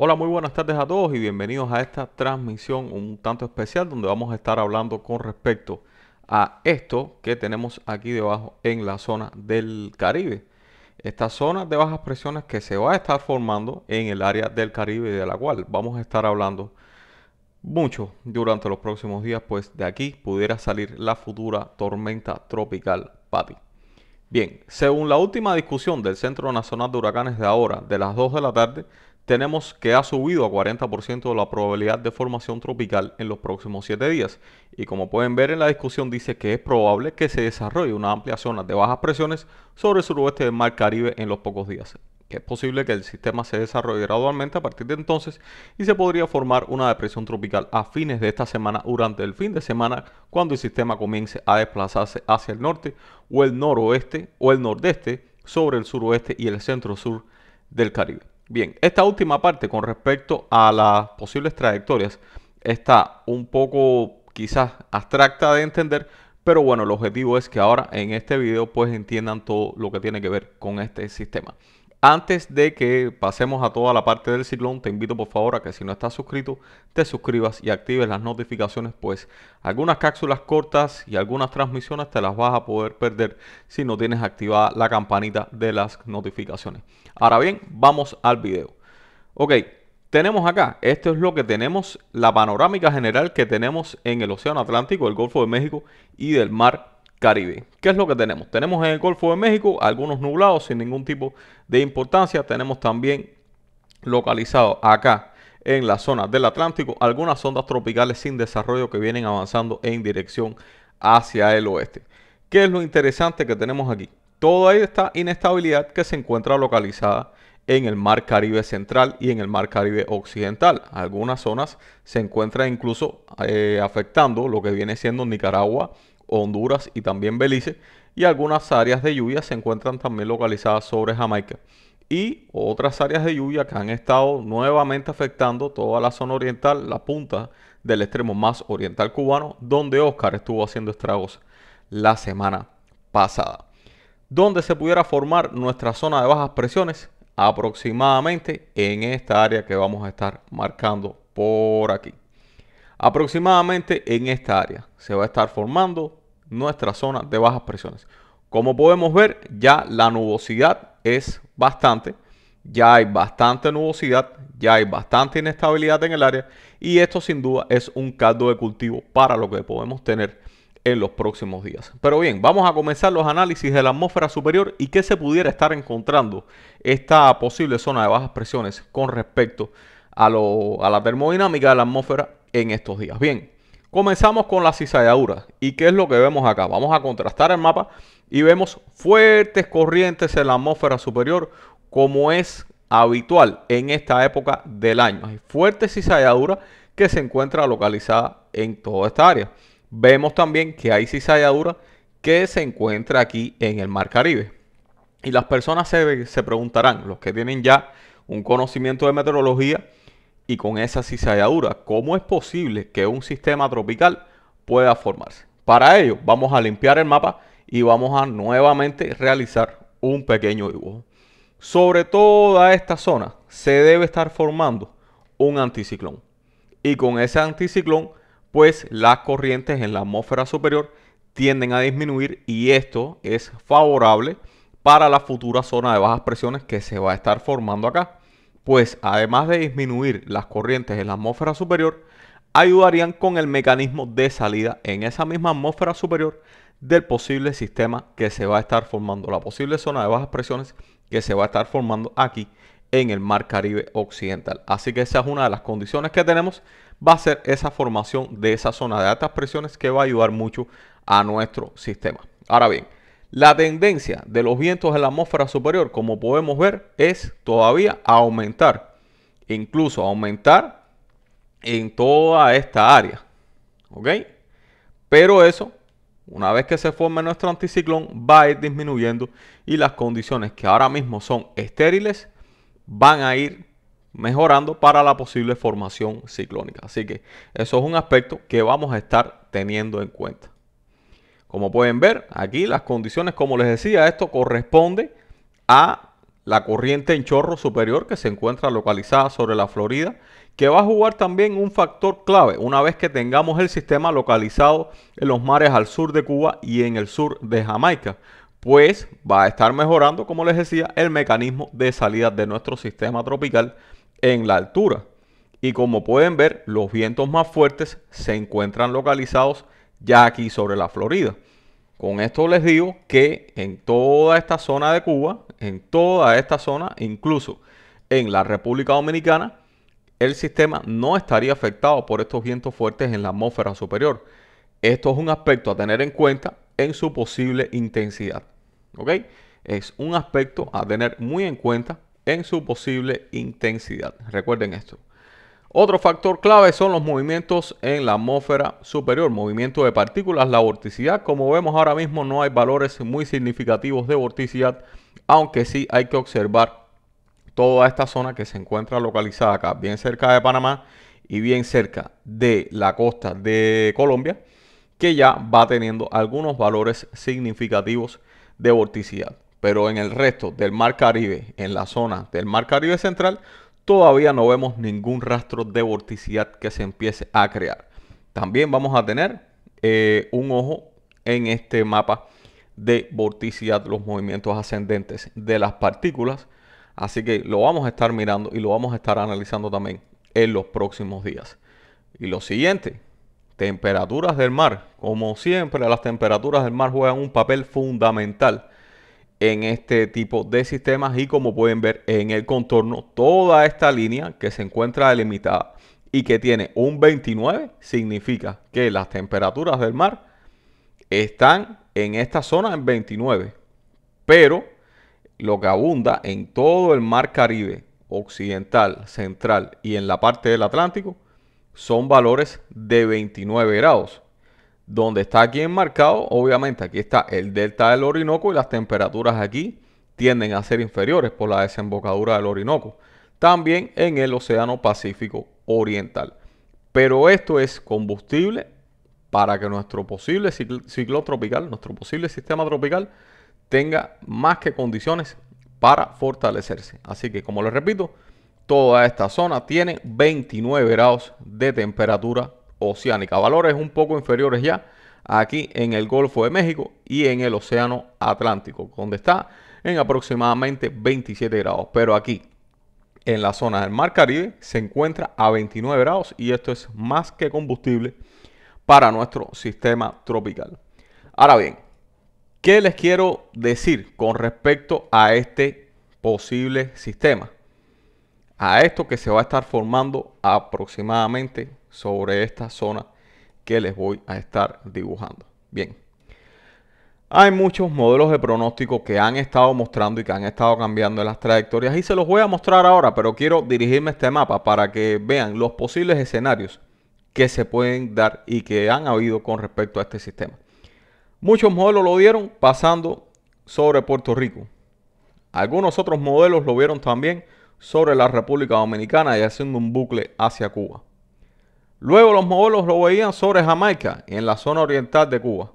Hola, muy buenas tardes a todos y bienvenidos a esta transmisión un tanto especial donde vamos a estar hablando con respecto a esto que tenemos aquí debajo en la zona del Caribe. Esta zona de bajas presiones que se va a estar formando en el área del Caribe de la cual vamos a estar hablando mucho durante los próximos días, pues de aquí pudiera salir la futura tormenta tropical Patty. Bien, según la última discusión del Centro Nacional de Huracanes de ahora, de las 2 de la tarde, tenemos que ha subido a 40% la probabilidad de formación tropical en los próximos 7 días. Y como pueden ver en la discusión dice que es probable que se desarrolle una amplia zona de bajas presiones sobre el suroeste del Mar Caribe en los pocos días. Que es posible que el sistema se desarrolle gradualmente a partir de entonces y se podría formar una depresión tropical a fines de esta semana durante el fin de semana cuando el sistema comience a desplazarse hacia el norte o el noroeste o el nordeste sobre el suroeste y el centro sur del Caribe. Bien, esta última parte con respecto a las posibles trayectorias está un poco quizás abstracta de entender, pero bueno, el objetivo es que ahora en este video pues entiendan todo lo que tiene que ver con este sistema. Antes de que pasemos a toda la parte del ciclón, te invito por favor a que si no estás suscrito, te suscribas y actives las notificaciones, pues algunas cápsulas cortas y algunas transmisiones te las vas a poder perder si no tienes activada la campanita de las notificaciones. Ahora bien, vamos al video. Ok, tenemos acá, esto es lo que tenemos, la panorámica general que tenemos en el Océano Atlántico, el Golfo de México y del Mar Caribe. ¿Qué es lo que tenemos? Tenemos en el Golfo de México algunos nublados sin ningún tipo de importancia. Tenemos también localizado acá en la zona del Atlántico algunas ondas tropicales sin desarrollo que vienen avanzando en dirección hacia el oeste. ¿Qué es lo interesante que tenemos aquí? Toda esta inestabilidad que se encuentra localizada en el Mar Caribe Central y en el Mar Caribe Occidental. Algunas zonas se encuentran incluso eh, afectando lo que viene siendo Nicaragua, Honduras y también Belice, y algunas áreas de lluvia se encuentran también localizadas sobre Jamaica. Y otras áreas de lluvia que han estado nuevamente afectando toda la zona oriental, la punta del extremo más oriental cubano, donde Oscar estuvo haciendo estragos la semana pasada. Donde se pudiera formar nuestra zona de bajas presiones, aproximadamente en esta área que vamos a estar marcando por aquí. Aproximadamente en esta área se va a estar formando nuestra zona de bajas presiones. Como podemos ver, ya la nubosidad es bastante, ya hay bastante nubosidad, ya hay bastante inestabilidad en el área y esto sin duda es un caldo de cultivo para lo que podemos tener en los próximos días. Pero bien, vamos a comenzar los análisis de la atmósfera superior y qué se pudiera estar encontrando esta posible zona de bajas presiones con respecto a, lo, a la termodinámica de la atmósfera en estos días. Bien, Comenzamos con la cizalladura. ¿Y qué es lo que vemos acá? Vamos a contrastar el mapa y vemos fuertes corrientes en la atmósfera superior como es habitual en esta época del año. Hay fuertes cizalladuras que se encuentran localizadas en toda esta área. Vemos también que hay cizalladuras que se encuentra aquí en el Mar Caribe. Y las personas se, se preguntarán, los que tienen ya un conocimiento de meteorología, y con esa cizalladura, ¿cómo es posible que un sistema tropical pueda formarse? Para ello, vamos a limpiar el mapa y vamos a nuevamente realizar un pequeño dibujo. Sobre toda esta zona se debe estar formando un anticiclón. Y con ese anticiclón, pues las corrientes en la atmósfera superior tienden a disminuir y esto es favorable para la futura zona de bajas presiones que se va a estar formando acá pues además de disminuir las corrientes en la atmósfera superior, ayudarían con el mecanismo de salida en esa misma atmósfera superior del posible sistema que se va a estar formando, la posible zona de bajas presiones que se va a estar formando aquí en el Mar Caribe Occidental. Así que esa es una de las condiciones que tenemos, va a ser esa formación de esa zona de altas presiones que va a ayudar mucho a nuestro sistema. Ahora bien, la tendencia de los vientos en la atmósfera superior, como podemos ver, es todavía aumentar, e incluso aumentar en toda esta área. ¿Ok? Pero eso, una vez que se forme nuestro anticiclón, va a ir disminuyendo y las condiciones que ahora mismo son estériles van a ir mejorando para la posible formación ciclónica. Así que eso es un aspecto que vamos a estar teniendo en cuenta. Como pueden ver, aquí las condiciones, como les decía, esto corresponde a la corriente en chorro superior que se encuentra localizada sobre la Florida, que va a jugar también un factor clave una vez que tengamos el sistema localizado en los mares al sur de Cuba y en el sur de Jamaica, pues va a estar mejorando, como les decía, el mecanismo de salida de nuestro sistema tropical en la altura. Y como pueden ver, los vientos más fuertes se encuentran localizados en ya aquí sobre la Florida. Con esto les digo que en toda esta zona de Cuba, en toda esta zona, incluso en la República Dominicana, el sistema no estaría afectado por estos vientos fuertes en la atmósfera superior. Esto es un aspecto a tener en cuenta en su posible intensidad. ¿Ok? Es un aspecto a tener muy en cuenta en su posible intensidad. Recuerden esto. Otro factor clave son los movimientos en la atmósfera superior, movimiento de partículas, la vorticidad. Como vemos ahora mismo no hay valores muy significativos de vorticidad, aunque sí hay que observar toda esta zona que se encuentra localizada acá, bien cerca de Panamá y bien cerca de la costa de Colombia, que ya va teniendo algunos valores significativos de vorticidad. Pero en el resto del Mar Caribe, en la zona del Mar Caribe Central, todavía no vemos ningún rastro de vorticidad que se empiece a crear. También vamos a tener eh, un ojo en este mapa de vorticidad, los movimientos ascendentes de las partículas. Así que lo vamos a estar mirando y lo vamos a estar analizando también en los próximos días. Y lo siguiente, temperaturas del mar. Como siempre, las temperaturas del mar juegan un papel fundamental en este tipo de sistemas y como pueden ver en el contorno toda esta línea que se encuentra delimitada y que tiene un 29 significa que las temperaturas del mar están en esta zona en 29 pero lo que abunda en todo el mar Caribe occidental, central y en la parte del Atlántico son valores de 29 grados donde está aquí enmarcado, obviamente aquí está el delta del Orinoco y las temperaturas aquí tienden a ser inferiores por la desembocadura del Orinoco. También en el Océano Pacífico Oriental. Pero esto es combustible para que nuestro posible ciclo tropical, nuestro posible sistema tropical, tenga más que condiciones para fortalecerse. Así que, como les repito, toda esta zona tiene 29 grados de temperatura oceánica, valores un poco inferiores ya aquí en el Golfo de México y en el Océano Atlántico, donde está en aproximadamente 27 grados, pero aquí en la zona del Mar Caribe se encuentra a 29 grados y esto es más que combustible para nuestro sistema tropical. Ahora bien, ¿qué les quiero decir con respecto a este posible sistema? A esto que se va a estar formando aproximadamente sobre esta zona que les voy a estar dibujando. Bien. Hay muchos modelos de pronóstico que han estado mostrando y que han estado cambiando las trayectorias y se los voy a mostrar ahora, pero quiero dirigirme a este mapa para que vean los posibles escenarios que se pueden dar y que han habido con respecto a este sistema. Muchos modelos lo vieron pasando sobre Puerto Rico. Algunos otros modelos lo vieron también sobre la República Dominicana y haciendo un bucle hacia Cuba. Luego los modelos lo veían sobre Jamaica y en la zona oriental de Cuba.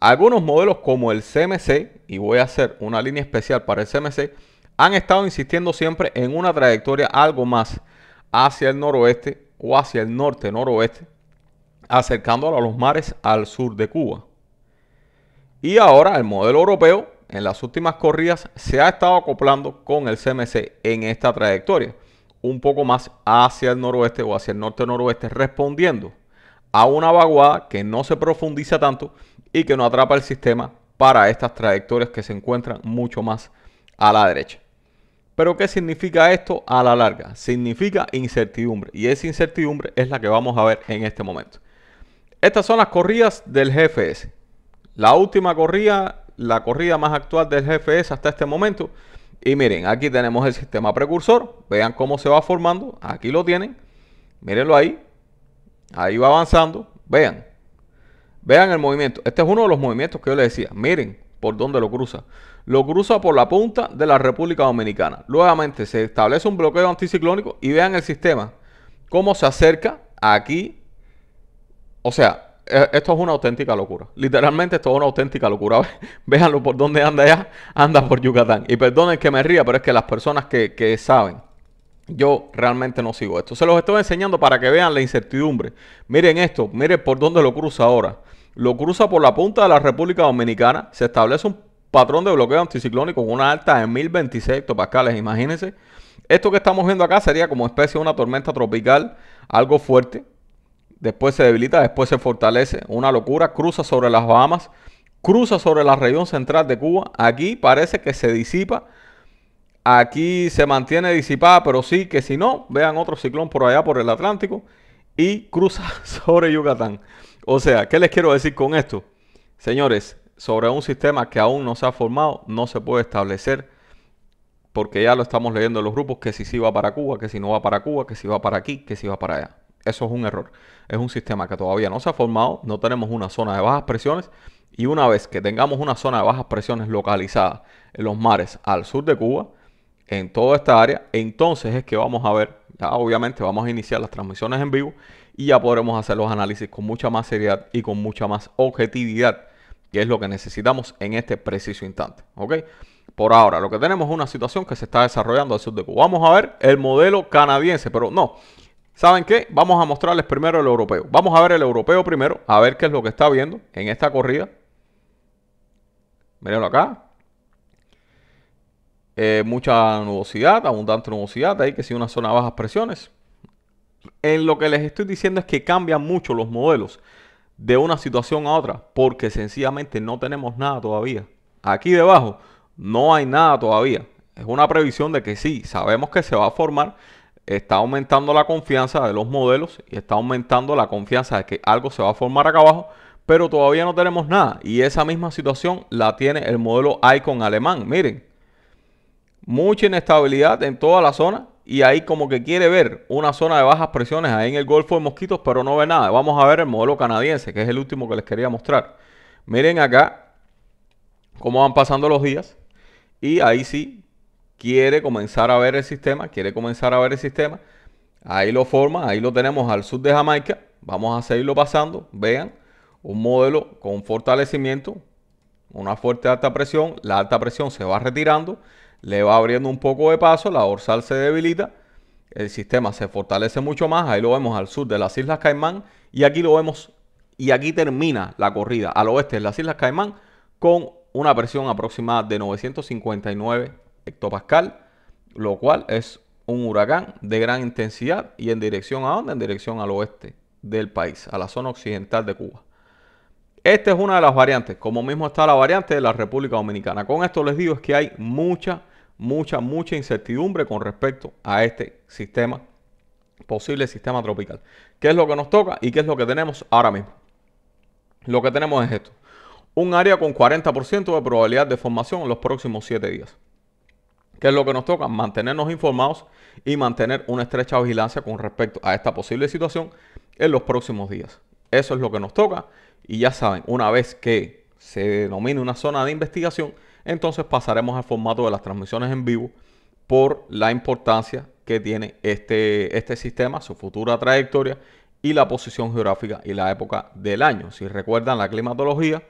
Algunos modelos como el CMC, y voy a hacer una línea especial para el CMC, han estado insistiendo siempre en una trayectoria algo más hacia el noroeste o hacia el norte-noroeste, acercándolo a los mares al sur de Cuba. Y ahora el modelo europeo en las últimas corridas se ha estado acoplando con el CMC en esta trayectoria un poco más hacia el noroeste o hacia el norte-noroeste, respondiendo a una vaguada que no se profundiza tanto y que no atrapa el sistema para estas trayectorias que se encuentran mucho más a la derecha. Pero ¿qué significa esto a la larga? Significa incertidumbre y esa incertidumbre es la que vamos a ver en este momento. Estas son las corridas del GFS. La última corrida, la corrida más actual del GFS hasta este momento y miren, aquí tenemos el sistema precursor. Vean cómo se va formando. Aquí lo tienen. Mírenlo ahí. Ahí va avanzando. Vean. Vean el movimiento. Este es uno de los movimientos que yo les decía. Miren por dónde lo cruza. Lo cruza por la punta de la República Dominicana. Nuevamente se establece un bloqueo anticiclónico y vean el sistema. Cómo se acerca aquí. O sea, eh, esto es una auténtica locura. Literalmente esto es una auténtica locura. Véanlo por dónde anda ya, anda por Yucatán. Y perdonen que me ría, pero es que las personas que, saben, yo realmente no sigo esto. Se los estoy enseñando para que vean la incertidumbre. Miren esto, miren por dónde lo cruza ahora. Lo cruza por la punta de la República Dominicana. Se establece un patrón de bloqueo anticiclónico con una alta de 1026 hectopascales, imagínense. Esto que estamos viendo acá sería como especie de una tormenta tropical, algo fuerte, después se debilita, después se fortalece. Una locura, cruza sobre las Bahamas, cruza sobre la región central de Cuba. Aquí parece que se disipa. Aquí se mantiene disipada, pero sí que si no, vean otro ciclón por allá por el Atlántico y cruza sobre Yucatán. O sea, ¿qué les quiero decir con esto? Señores, sobre un sistema que aún no se ha formado, no se puede establecer, porque ya lo estamos leyendo en los grupos, que si sí va para Cuba, que si no va para Cuba, que si va para aquí, que si va para allá. Eso es un error. Es un sistema que todavía no se ha formado, no tenemos una zona de bajas presiones y una vez que tengamos una zona de bajas presiones localizada en los mares al sur de Cuba, en toda esta área, entonces es que vamos a ver, obviamente vamos a iniciar las transmisiones en vivo y ya podremos hacer los análisis con mucha más seriedad y con mucha más objetividad, que es lo que necesitamos en este preciso instante. ¿Ok? Por ahora, lo que tenemos es una situación que se está desarrollando al sur de Cuba. Vamos a ver el modelo canadiense, pero no, ¿Saben qué? Vamos a mostrarles primero el europeo. Vamos a ver el europeo primero, a ver qué es lo que está viendo en esta corrida. Mirenlo acá. Eh, mucha nubosidad, abundante nubosidad, ahí que si una zona de bajas presiones. En lo que les estoy diciendo es que cambian mucho los modelos de una situación a otra, porque sencillamente no tenemos nada todavía. Aquí debajo no hay nada todavía. Es una previsión de que sí, sabemos que se va a formar, está aumentando la confianza de los modelos y está aumentando la confianza de que algo se va a formar acá abajo, pero todavía no tenemos nada. Y esa misma situación la tiene el modelo Icon alemán. Miren, mucha inestabilidad en toda la zona y ahí como que quiere ver una zona de bajas presiones ahí en el Golfo de Mosquitos, pero no ve nada. Vamos a ver el modelo canadiense, que es el último que les quería mostrar. Miren acá cómo van pasando los días y ahí sí quiere comenzar a ver el sistema, quiere comenzar a ver el sistema. Ahí lo forma, ahí lo tenemos al sur de Jamaica. Vamos a seguirlo pasando. Vean, un modelo con fortalecimiento, una fuerte alta presión. La alta presión se va retirando, le va abriendo un poco de paso, la dorsal se debilita. El sistema se fortalece mucho más. Ahí lo vemos al sur de las Islas Caimán. Y aquí lo vemos. Y aquí termina la corrida al oeste de las Islas Caimán con una presión aproximada de 959 hectopascal, lo cual es un huracán de gran intensidad y en dirección a dónde? En dirección al oeste del país, a la zona occidental de Cuba. Esta es una de las variantes, como mismo está la variante de la República Dominicana. Con esto les digo es que hay mucha, mucha, mucha incertidumbre con respecto a este sistema, posible sistema tropical. ¿Qué es lo que nos toca y qué es lo que tenemos ahora mismo? Lo que tenemos es esto. Un área con 40% de probabilidad de formación en los próximos 7 días. ¿Qué es lo que nos toca? Mantenernos informados y mantener una estrecha vigilancia con respecto a esta posible situación en los próximos días. Eso es lo que nos toca y ya saben, una vez que se denomine una zona de investigación, entonces pasaremos al formato de las transmisiones en vivo por la importancia que tiene este, este sistema, su futura trayectoria y la posición geográfica y la época del año. Si recuerdan la climatología,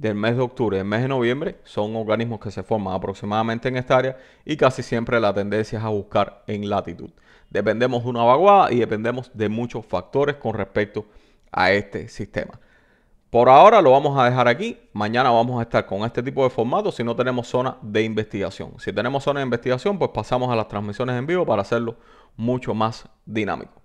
del mes de octubre y mes de noviembre son organismos que se forman aproximadamente en esta área y casi siempre la tendencia es a buscar en latitud. Dependemos de una vaguada y dependemos de muchos factores con respecto a este sistema. Por ahora lo vamos a dejar aquí. Mañana vamos a estar con este tipo de formato si no tenemos zona de investigación. Si tenemos zona de investigación, pues pasamos a las transmisiones en vivo para hacerlo mucho más dinámico.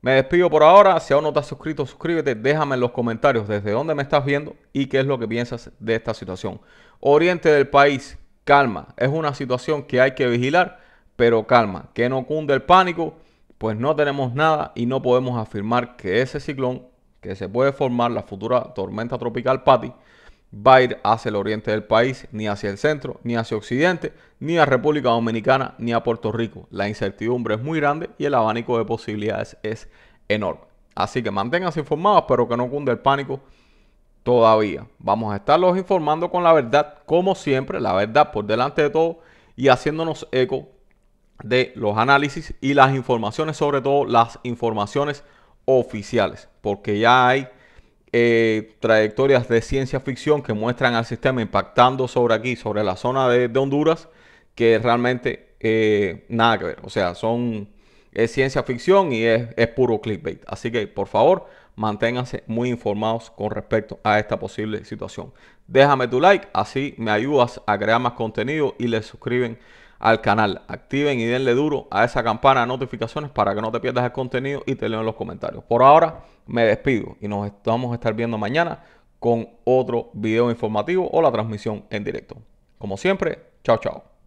Me despido por ahora. Si aún no te has suscrito, suscríbete. Déjame en los comentarios desde dónde me estás viendo y qué es lo que piensas de esta situación. Oriente del país, calma. Es una situación que hay que vigilar, pero calma. Que no cunde el pánico, pues no tenemos nada y no podemos afirmar que ese ciclón que se puede formar, la futura tormenta tropical Patti, va a ir hacia el oriente del país, ni hacia el centro, ni hacia occidente, ni a República Dominicana, ni a Puerto Rico. La incertidumbre es muy grande y el abanico de posibilidades es enorme. Así que manténganse informados, pero que no cunde el pánico todavía. Vamos a estarlos informando con la verdad, como siempre, la verdad por delante de todo y haciéndonos eco de los análisis y las informaciones, sobre todo las informaciones oficiales, porque ya hay eh, trayectorias de ciencia ficción que muestran al sistema impactando sobre aquí, sobre la zona de, Honduras, que realmente eh, nada que ver. O sea, son es ciencia ficción y es, puro clickbait. Así que, por favor, manténganse muy informados con respecto a esta posible situación. Déjame tu like, así me ayudas a crear más contenido y les suscriben al canal. Activen y denle duro a esa campana de notificaciones para que no te pierdas el contenido y te leo en los comentarios. Por ahora me despido y nos vamos a estar viendo mañana con otro video informativo o la transmisión en directo. Como siempre, chao chao.